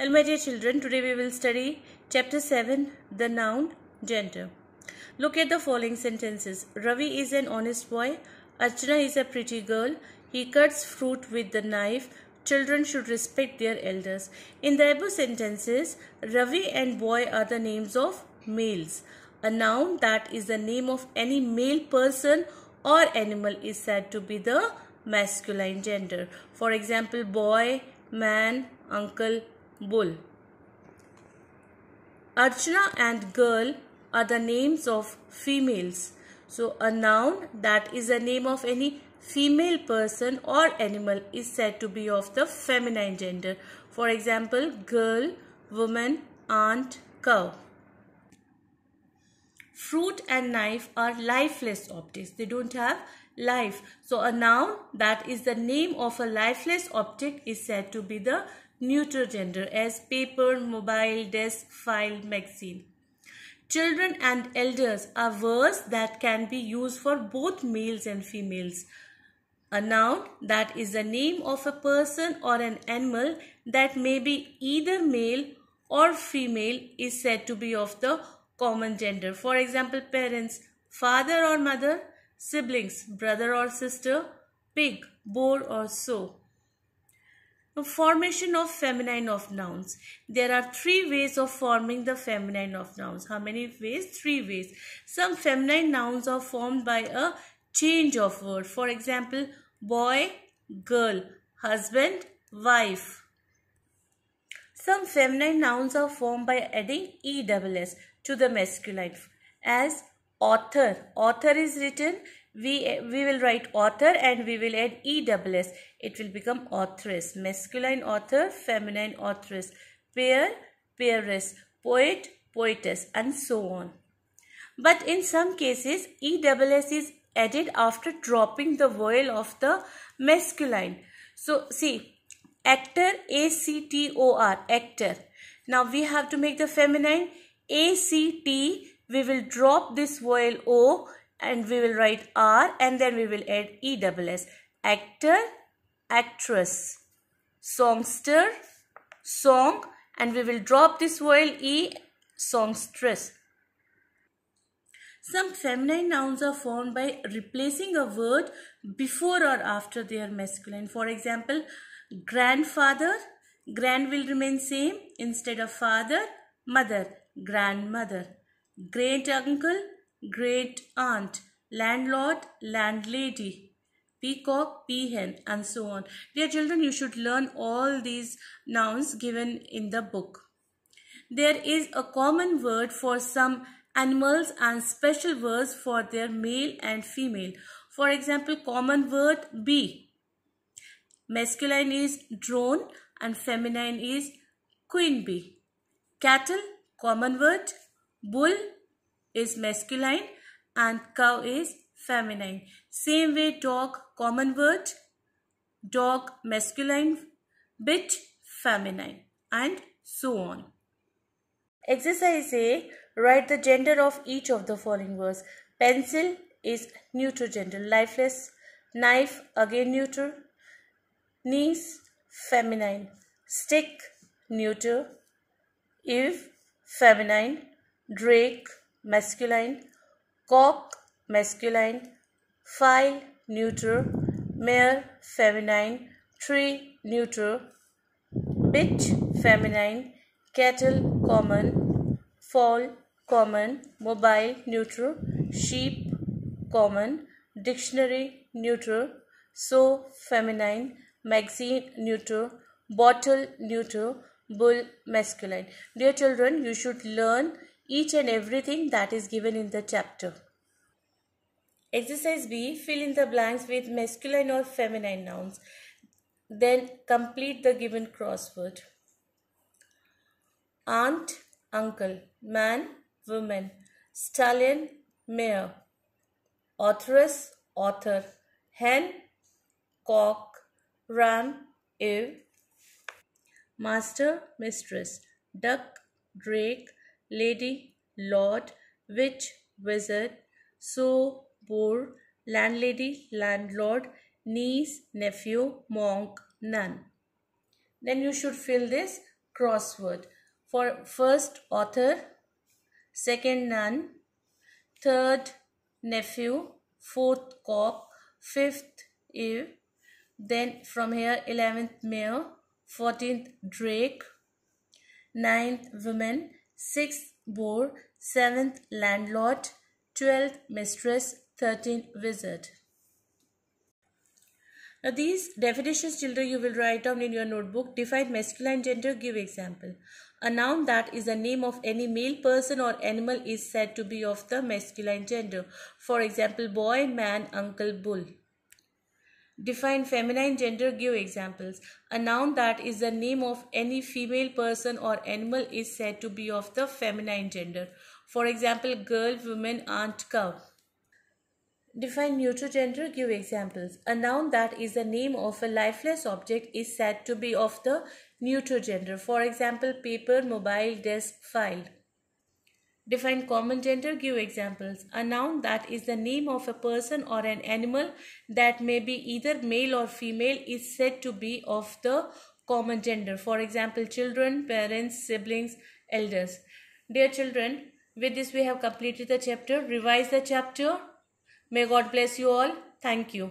Well, my dear children, today we will study chapter 7, the noun gender. Look at the following sentences. Ravi is an honest boy. Archana is a pretty girl. He cuts fruit with the knife. Children should respect their elders. In the above sentences, Ravi and boy are the names of males. A noun that is the name of any male person or animal is said to be the masculine gender. For example, boy, man, uncle, bull. Archana and girl are the names of females. So a noun that is a name of any female person or animal is said to be of the feminine gender. For example, girl, woman, aunt, cow. Fruit and knife are lifeless objects. They don't have life. So a noun that is the name of a lifeless object is said to be the Neutrogender as paper, mobile, desk, file, magazine. Children and elders are words that can be used for both males and females. A noun that is the name of a person or an animal that may be either male or female is said to be of the common gender. For example, parents, father or mother, siblings, brother or sister, pig, boar or so formation of feminine of nouns. There are three ways of forming the feminine of nouns. How many ways? Three ways. Some feminine nouns are formed by a change of word. For example, boy, girl, husband, wife. Some feminine nouns are formed by adding EWS to the masculine as author. Author is written we, we will write author and we will add EWS. It will become authoress. Masculine author, feminine authoress. Pair, peeress Poet, poetess and so on. But in some cases, EWS is added after dropping the vowel of the masculine. So see, actor, A-C-T-O-R, actor. Now we have to make the feminine A-C-T. We will drop this vowel O and we will write R and then we will add E double S. Actor, actress, songster, song and we will drop this vowel E, songstress. Some feminine nouns are formed by replacing a word before or after their masculine. For example, grandfather, grand will remain same instead of father, mother, grandmother. Great uncle, great aunt, landlord, landlady, peacock, peahen, and so on. Dear children, you should learn all these nouns given in the book. There is a common word for some animals and special words for their male and female. For example, common word bee. Masculine is drone and feminine is queen bee. Cattle, common word, bull, is masculine and cow is feminine. Same way dog common word, dog masculine, bit feminine and so on. Exercise A. Write the gender of each of the following words. Pencil is neuter gender. Lifeless. Knife again neuter. Knees feminine. Stick neuter. Eve feminine. Drake masculine, cock masculine, file neuter, mare feminine, tree neuter, bitch feminine, cattle common, fall common, mobile neuter, sheep common, dictionary neuter, so feminine, magazine neuter, bottle neuter, bull masculine. Dear children, you should learn each and everything that is given in the chapter. Exercise B fill in the blanks with masculine or feminine nouns. Then complete the given crossword. Aunt, uncle, man, woman, stallion, mare, authoress, author, hen, cock, ram, ewe, master, mistress, duck, drake, lady, lord, witch, wizard, so, poor, landlady, landlord, niece, nephew, monk, nun. Then you should fill this crossword. For first author, second nun, third nephew, fourth cock, fifth eve, then from here 11th male, 14th drake, ninth woman, sixth bore, seventh landlord, twelfth mistress, thirteenth wizard. Now these definitions children you will write down in your notebook. Define masculine gender. Give example. A noun that is a name of any male person or animal is said to be of the masculine gender. For example, boy, man, uncle, bull. Define feminine gender. Give examples. A noun that is the name of any female person or animal is said to be of the feminine gender. For example, girl, woman, aunt, cow. Define neuter gender. Give examples. A noun that is the name of a lifeless object is said to be of the neuter gender. For example, paper, mobile, desk, file. Define common gender. Give examples. A noun that is the name of a person or an animal that may be either male or female is said to be of the common gender. For example, children, parents, siblings, elders. Dear children, with this we have completed the chapter. Revise the chapter. May God bless you all. Thank you.